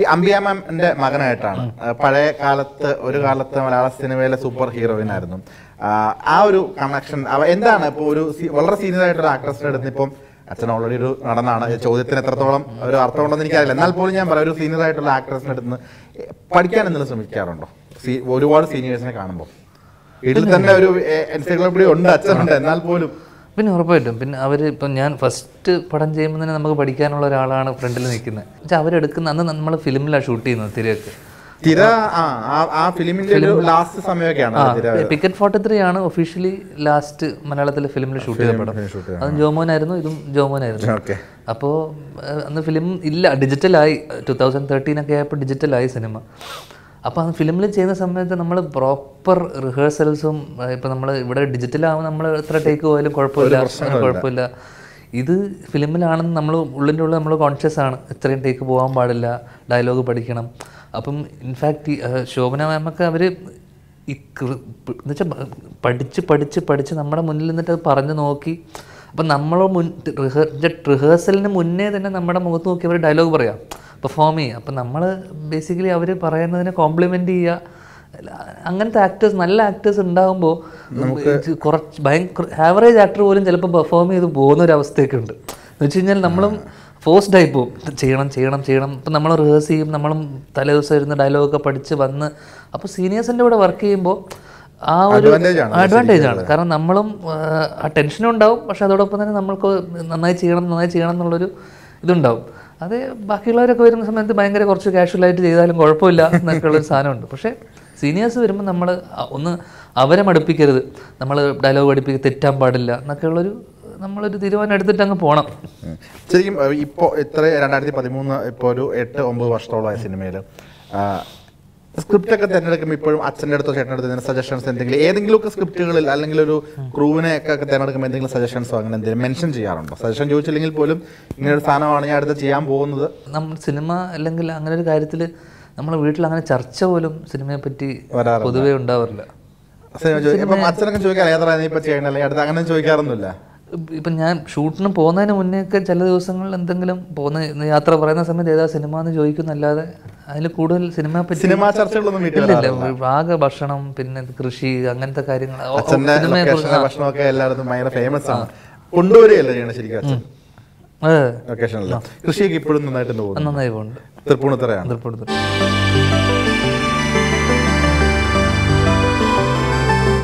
ഈ അമ്പിയാമ്മന്റെ മകനായിട്ടാണ് പഴയ കാലത്ത് ഒരു കാലത്ത് മലയാള സിനിമയിലെ സൂപ്പർ ഹീറോയിൻ ആയിരുന്നു ആ ഒരു കണക്ഷൻ എന്താണ് ഇപ്പൊ ഒരു വളരെ സീനിയർ ആയിട്ടൊരു ആക്ട്രസിന്റെ അടുത്ത് ഇപ്പം അച്ഛൻ ഓൾറെഡി ഒരു നടനാണ് ചോദ്യത്തിന് എത്രത്തോളം ഒരു അർത്ഥമുണ്ടെന്ന് എനിക്കറിയില്ല എന്നാൽ പോലും ഞാൻ പറയാം ഒരു സീനിയർ ആയിട്ടുള്ള ആക്ട്രസിനെ എടുത്ത് പഠിക്കാൻ എന്തെങ്കിലും ശ്രമിക്കാറുണ്ടോ ഒരുപാട് സീനിയേഴ്സിനെ കാണുമ്പോൾ വീട്ടിൽ തന്നെ ഒരു എൻസൈക്ലോപീഡിയ ഉണ്ട് അച്ഛനുണ്ട് എന്നാൽ പോലും പിന്നെ ഉറപ്പായിട്ടും പിന്നെ അവർ ഇപ്പം ഞാൻ ഫസ്റ്റ് പടം ചെയ്യുമ്പോൾ തന്നെ നമുക്ക് പഠിക്കാനുള്ള ഒരാളാണ് ഫ്രണ്ടിൽ നിൽക്കുന്നത് പക്ഷെ അവരെടുക്കുന്ന അന്ന് നമ്മൾ ഫിലിമിലാണ് ഷൂട്ട് ചെയ്യുന്നത് തിരയൊക്കെ തിര ആ ഫിലിമിന്റെ ലാസ്റ്റ് സമയമൊക്കെയാണ് പിക്കറ്റ് ഫോർട്ടി ത്രീ ആണ് ഒഫീഷ്യലി ലാസ്റ്റ് മലയാളത്തിലെ ഫിലിമിൽ ഷൂട്ട് ചെയ്ത പടം അത് ജോമോനായിരുന്നു ഇതും ജോമോനായിരുന്നു അപ്പോൾ അന്ന് ഫിലിം ഇല്ല ഡിജിറ്റലായി ടു തൗസൻഡ് തേർട്ടീൻ ഒക്കെ ആയപ്പോൾ ഡിജിറ്റലായി സിനിമ അപ്പോൾ അത് ഫിലിമിൽ ചെയ്യുന്ന സമയത്ത് നമ്മൾ പ്രോപ്പർ റിഹേഴ്സൽസും ഇപ്പം നമ്മൾ ഇവിടെ ഡിജിറ്റലാകുമ്പോൾ നമ്മൾ എത്ര ടേക്ക് പോയാലും കുഴപ്പമില്ല കുഴപ്പമില്ല ഇത് ഫിലിമിലാണെന്ന് നമ്മൾ ഉള്ളിൻ്റെ ഉള്ളിൽ നമ്മൾ കോൺഷ്യസ് ആണ് ഇത്രയും ടേക്ക് പോകാൻ പാടില്ല ഡയലോഗ് പഠിക്കണം അപ്പം ഇൻഫാക്റ്റ് ശോഭന മാമൊക്കെ അവർ ഈ എന്നുവെച്ചാൽ പഠിച്ച് പഠിച്ച് പഠിച്ച് നമ്മുടെ മുന്നിൽ നിന്നിട്ട് അത് പറഞ്ഞു നോക്കി അപ്പം നമ്മൾ മുൻ റിഹേ റിഹേഴ്സലിന് മുന്നേ തന്നെ നമ്മുടെ മുഖത്ത് നോക്കി അവർ ഡയലോഗ് പറയാം പെർഫോം ചെയ്യുക അപ്പം നമ്മൾ ബേസിക്കലി അവർ പറയുന്നതിനെ കോംപ്ലിമെൻ്റ് ചെയ്യുക അങ്ങനത്തെ ആക്ടേഴ്സ് നല്ല ആക്ടേഴ്സ് ഉണ്ടാകുമ്പോൾ കുറച്ച് ഭയങ്കര ആവറേജ് ആക്ടർ പോലും ചിലപ്പോൾ പെർഫോം ചെയ്ത് പോകുന്ന ഒരു അവസ്ഥയൊക്കെ ഉണ്ട് എന്ന് വെച്ച് കഴിഞ്ഞാൽ നമ്മളും ഫോഴ്സ്ഡ് ആയി പോവും ചെയ്യണം ചെയ്യണം ചെയ്യണം ഇപ്പം നമ്മൾ റിഹേഴ്സ് ചെയ്യും നമ്മളും തലേദിവസം ഇരുന്ന് ഡയലോഗൊക്കെ പഠിച്ച് വന്ന് അപ്പോൾ സീനിയേഴ്സിൻ്റെ കൂടെ വർക്ക് ചെയ്യുമ്പോൾ ആ ഒരു അഡ്വാൻറ്റേജ് ആണ് കാരണം നമ്മളും ആ ടെൻഷനും ഉണ്ടാവും പക്ഷെ അതോടൊപ്പം തന്നെ നമ്മൾക്ക് നന്നായി ചെയ്യണം നന്നായി ചെയ്യണം എന്നുള്ളൊരു ഇതുണ്ടാവും അത് ബാക്കിയുള്ളവരൊക്കെ വരുന്ന സമയത്ത് ഭയങ്കര കുറച്ച് കാഷ്വലായിട്ട് ചെയ്താലും കുഴപ്പമില്ല ഒരു സാധനമുണ്ട് പക്ഷേ സീനിയേഴ്സ് വരുമ്പോൾ നമ്മൾ ഒന്ന് അവരെ മടുപ്പിക്കരുത് നമ്മൾ ഡയലോഗ് പഠിപ്പിക്കുക തെറ്റാൻ പാടില്ല എന്നൊക്കെയുള്ളൊരു നമ്മളൊരു തീരുമാനം എടുത്തിട്ട് അങ്ങ് പോകണം ശരിക്കും ഇപ്പോൾ ഇത്ര രണ്ടായിരത്തി പതിമൂന്ന് ഇപ്പോൾ ഒരു എട്ട് ഒമ്പത് വർഷത്തോളമായ സിനിമയിൽ സ്ക്രിപ്റ്റൊക്കെ തിരഞ്ഞെടുക്കുമ്പോൾ ഇപ്പോഴും അച്ഛൻ്റെ അടുത്തോ ചേട്ടൻ്റെ അടുത്തോ സജഷൻസ് എന്തെങ്കിലും ഏതെങ്കിലുമൊക്കെ സ്ക്രിപ്റ്റുകളിൽ അല്ലെങ്കിൽ ഒരു ക്രൂവിനെ ഒക്കെ തിരഞ്ഞെടുക്കുമ്പോൾ എന്തെങ്കിലും സജഷൻസോ അങ്ങനെ എന്തെങ്കിലും മെൻഷൻ ചെയ്യാറുണ്ടോ സജഷൻ ചോദിച്ചില്ലെങ്കിൽ പോലും ഇങ്ങനെ ഒരു സാധനമാണ് ഞാൻ അടുത്ത് ചെയ്യാൻ പോകുന്നത് നമ്മൾ സിനിമ അല്ലെങ്കിൽ അങ്ങനെ ഒരു കാര്യത്തിൽ നമ്മളെ വീട്ടിൽ അങ്ങനെ ചർച്ച പോലും സിനിമയെ പറ്റി പൊതുവേ ഉണ്ടാവാറില്ല അച്ഛനൊക്കെ അങ്ങനെ ചോദിക്കാറൊന്നുമില്ല ഞാൻ ഷൂട്ടിന് പോകുന്നതിന് മുന്നേ ഒക്കെ ചില ദിവസങ്ങളിൽ എന്തെങ്കിലും പോകുന്ന യാത്ര പറയുന്ന സമയത്ത് ഏതാ സിനിമ എന്ന് ചോദിക്കുന്നല്ലാതെ അതിൽ കൂടുതൽ സിനിമ സിനിമാ ചർച്ചകളൊന്നും വീട്ടിലില്ല ആകെ ഭക്ഷണം പിന്നെ കൃഷി അങ്ങനത്തെ കാര്യങ്ങൾ കൊണ്ടുവരികയല്ലായിരുന്നു ഫേമസ് ആണ് കൃഷിയൊക്കെ ഇപ്പോഴും നന്നായിട്ട് നന്നായി പോകുന്നുണ്ട് തൃപ്പൂണിത്തറയാണ് തൃപ്പൂണിത്തറ